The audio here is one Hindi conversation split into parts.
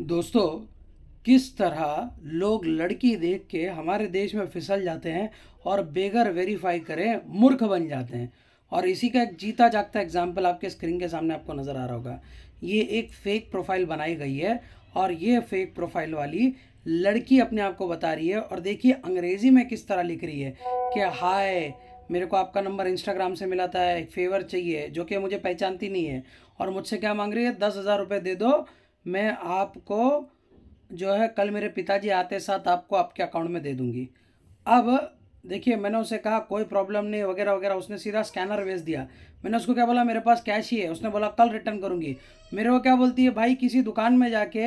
दोस्तों किस तरह लोग लड़की देख के हमारे देश में फिसल जाते हैं और बेगर वेरीफाई करें मूर्ख बन जाते हैं और इसी का एक जीता जागता एग्जाम्पल आपके स्क्रीन के सामने आपको नज़र आ रहा होगा ये एक फेक प्रोफाइल बनाई गई है और ये फेक प्रोफाइल वाली लड़की अपने आप को बता रही है और देखिए अंग्रेज़ी में किस तरह लिख रही है कि हाय मेरे को आपका नंबर इंस्टाग्राम से मिला था एक फेवर चाहिए जो कि मुझे पहचानती नहीं है और मुझसे क्या मांग रही है दस हज़ार रुपये दे दो मैं आपको जो है कल मेरे पिताजी आते साथ आपको आपके अकाउंट में दे दूँगी अब देखिए मैंने उसे कहा कोई प्रॉब्लम नहीं वगैरह वगैरह उसने सीधा स्कैनर भेज दिया मैंने उसको क्या बोला मेरे पास कैश ही है उसने बोला कल रिटर्न करूँगी मेरे को क्या बोलती है भाई किसी दुकान में जाके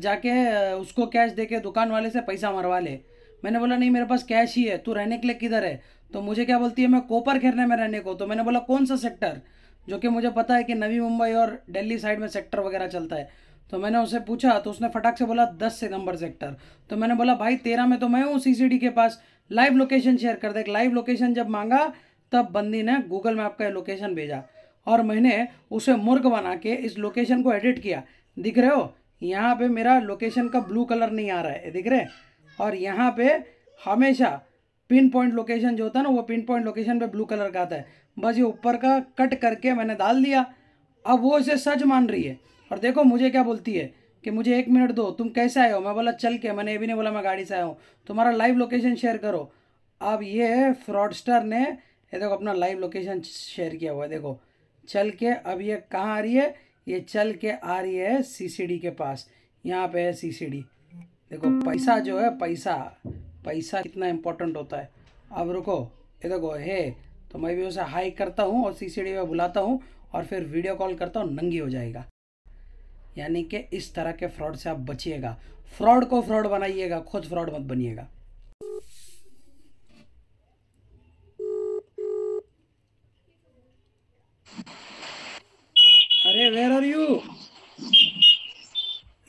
जाके उसको कैश दे के दुकान वाले से पैसा मरवा ले मैंने बोला नहीं मेरे पास कैश ही है तू रहने के लिए किधर है तो मुझे क्या बोलती है मैं कोपर खेरने में रहने को तो मैंने बोला कौन सा सेक्टर जो कि मुझे पता है कि नवी मुंबई और दिल्ली साइड में सेक्टर वगैरह चलता है तो मैंने उसे पूछा तो उसने फटाक से बोला दस सितंबर सेक्टर तो मैंने बोला भाई तेरह में तो मैं हूँ सी के पास लाइव लोकेशन शेयर कर दे लाइव लोकेशन जब मांगा तब बंदी ने गूगल मैप का लोकेशन भेजा और मैंने उसे मुर्ग बना के इस लोकेशन को एडिट किया दिख रहे हो यहाँ पे मेरा लोकेशन का ब्लू कलर नहीं आ रहा है दिख रहे और यहाँ पे हमेशा पिन पॉइंट लोकेशन जो होता है ना वो पिन पॉइंट लोकेशन पे ब्लू कलर का आता है बस ये ऊपर का कट करके मैंने डाल दिया अब वो इसे सच मान रही है और देखो मुझे क्या बोलती है कि मुझे एक मिनट दो तुम कैसे आए हो मैं बोला चल के मैंने ये भी नहीं बोला मैं गाड़ी से आया हूँ तुम्हारा लाइव लोकेशन शेयर करो अब ये फ्रॉडस्टर ने ये देखो अपना लाइव लोकेशन शेयर किया हुआ है देखो चल के अब ये कहाँ आ रही है ये चल के आ रही है डी के पास यहाँ पे है डी देखो पैसा जो है पैसा पैसा कितना इम्पोर्टेंट होता है अब रुको ये देखो हे तो मैं भी उसे हाई करता हूँ और डी में बुलाता हूँ और फिर वीडियो कॉल करता हूँ नंगी हो जाएगा यानी कि इस तरह के फ्रॉड से आप बचिएगा फ्रॉड को फ्रॉड बनाइएगा खुद फ्रॉड मत बनिएगा अरे where are you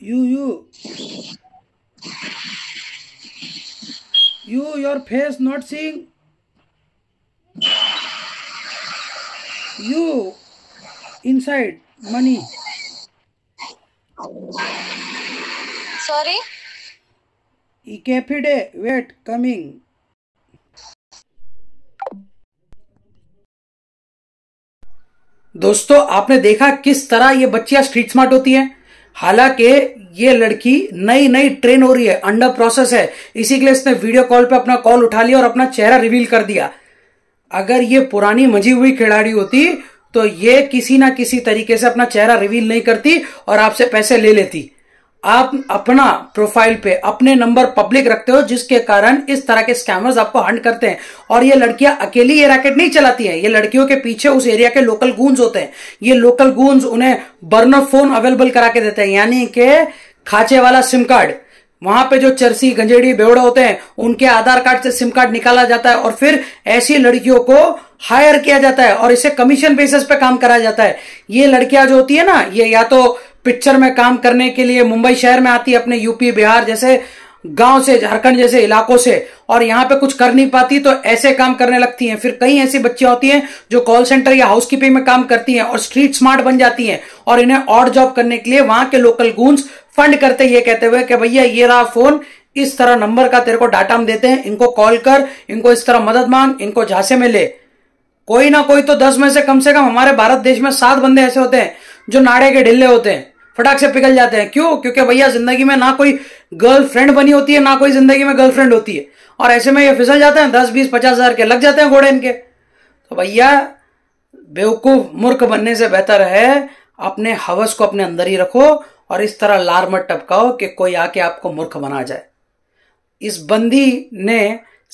you you you your face not seeing you inside money Sorry? Ikefide, wait, coming. दोस्तों आपने देखा किस तरह ये बच्चियां स्ट्रीट स्मार्ट होती हैं हालांकि ये लड़की नई नई ट्रेन हो रही है अंडर प्रोसेस है इसी के लिए इसने वीडियो कॉल पे अपना कॉल उठा लिया और अपना चेहरा रिवील कर दिया अगर ये पुरानी मजी हुई खिलाड़ी होती तो ये किसी ना किसी तरीके से अपना चेहरा रिवील नहीं करती और आपसे पैसे ले लेती आप अपना प्रोफाइल पे अपने नंबर पब्लिक रखते हो जिसके कारण इस तरह के स्कैमर्स आपको हंड करते हैं और ये लड़कियां अकेली ये रैकेट नहीं चलाती हैं ये लड़कियों के पीछे उस एरिया के लोकल गूंज होते हैं ये लोकल गूंज उन्हें बर्नर फोन अवेलेबल करा के देते हैं यानी के खाचे वाला सिम कार्ड वहां पे जो चरसी गंजेड़ी बेवड़े होते हैं उनके आधार कार्ड से सिम कार्ड निकाला जाता है और फिर ऐसी लड़कियों को हायर किया जाता है और इसे कमीशन बेसिस पे काम कराया जाता है ये लड़कियां जो होती है ना ये या तो पिक्चर में काम करने के लिए मुंबई शहर में आती है अपने यूपी बिहार जैसे गांव से झारखंड जैसे इलाकों से और यहाँ पे कुछ कर नहीं पाती तो ऐसे काम करने लगती हैं फिर कई ऐसी बच्चियां होती हैं जो कॉल सेंटर या हाउसकीपिंग में काम करती हैं और स्ट्रीट स्मार्ट बन जाती हैं और इन्हें और जॉब करने के लिए वहां के लोकल गूंज फंड करते ये कहते हुए कि भैया ये रहा फोन इस तरह नंबर का तेरे को डाटा हम देते हैं इनको कॉल कर इनको इस तरह मदद मांग इनको झांसे में ले कोई ना कोई तो दस में से कम से कम हमारे भारत देश में सात बंदे ऐसे होते हैं जो नाड़े के ढिल्ले होते हैं फटाक से पिघल जाते हैं क्यों क्योंकि भैया जिंदगी में ना कोई गर्लफ्रेंड बनी होती है ना कोई जिंदगी में गर्लफ्रेंड होती है और ऐसे में ये फिसल जाते हैं दस बीस पचास हजार के लग जाते हैं घोड़े इनके तो भैया बेवकूफ मूर्ख बनने से बेहतर है अपने हवस को अपने अंदर ही रखो और इस तरह लार मत टपकाओ कि कोई आके आपको मूर्ख बना जाए इस बंदी ने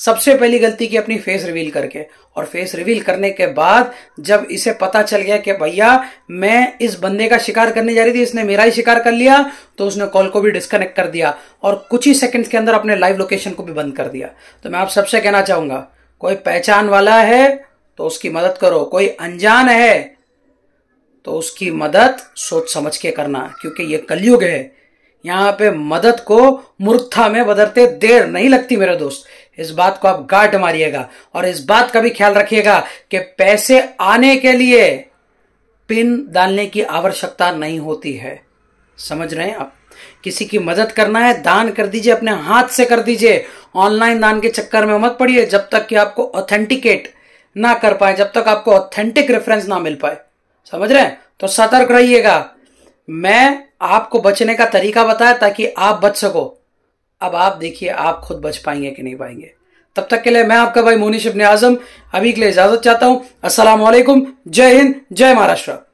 सबसे पहली गलती की अपनी फेस रिवील करके और फेस रिवील करने के बाद जब इसे पता चल गया कि भैया मैं इस बंदे का शिकार करने जा रही थी इसने मेरा ही शिकार कर लिया तो उसने कॉल को भी डिस्कनेक्ट कर दिया और कुछ ही सेकंड्स के अंदर अपने लाइव लोकेशन को भी बंद कर दिया तो मैं आप सबसे कहना चाहूंगा कोई पहचान वाला है तो उसकी मदद करो कोई अनजान है तो उसकी मदद सोच समझ के करना क्योंकि ये कलयुग है यहाँ पे मदद को मूर्खता में बदलते देर नहीं लगती मेरे दोस्त इस बात को आप गाट मारिएगा और इस बात का भी ख्याल रखिएगा कि पैसे आने के लिए पिन डालने की आवश्यकता नहीं होती है समझ रहे हैं आप किसी की मदद करना है दान कर दीजिए अपने हाथ से कर दीजिए ऑनलाइन दान के चक्कर में मत पड़िए जब तक कि आपको ऑथेंटिकेट ना कर पाए जब तक आपको ऑथेंटिक रेफरेंस ना मिल पाए समझ रहे हैं तो सतर्क रहिएगा मैं आपको बचने का तरीका बताया ताकि आप बच सको अब आप देखिए आप खुद बच पाएंगे कि नहीं पाएंगे तब तक के लिए मैं आपका भाई मोनिश अपने आजम अभी के लिए इजाजत चाहता हूं असलम जय हिंद जय महाराष्ट्र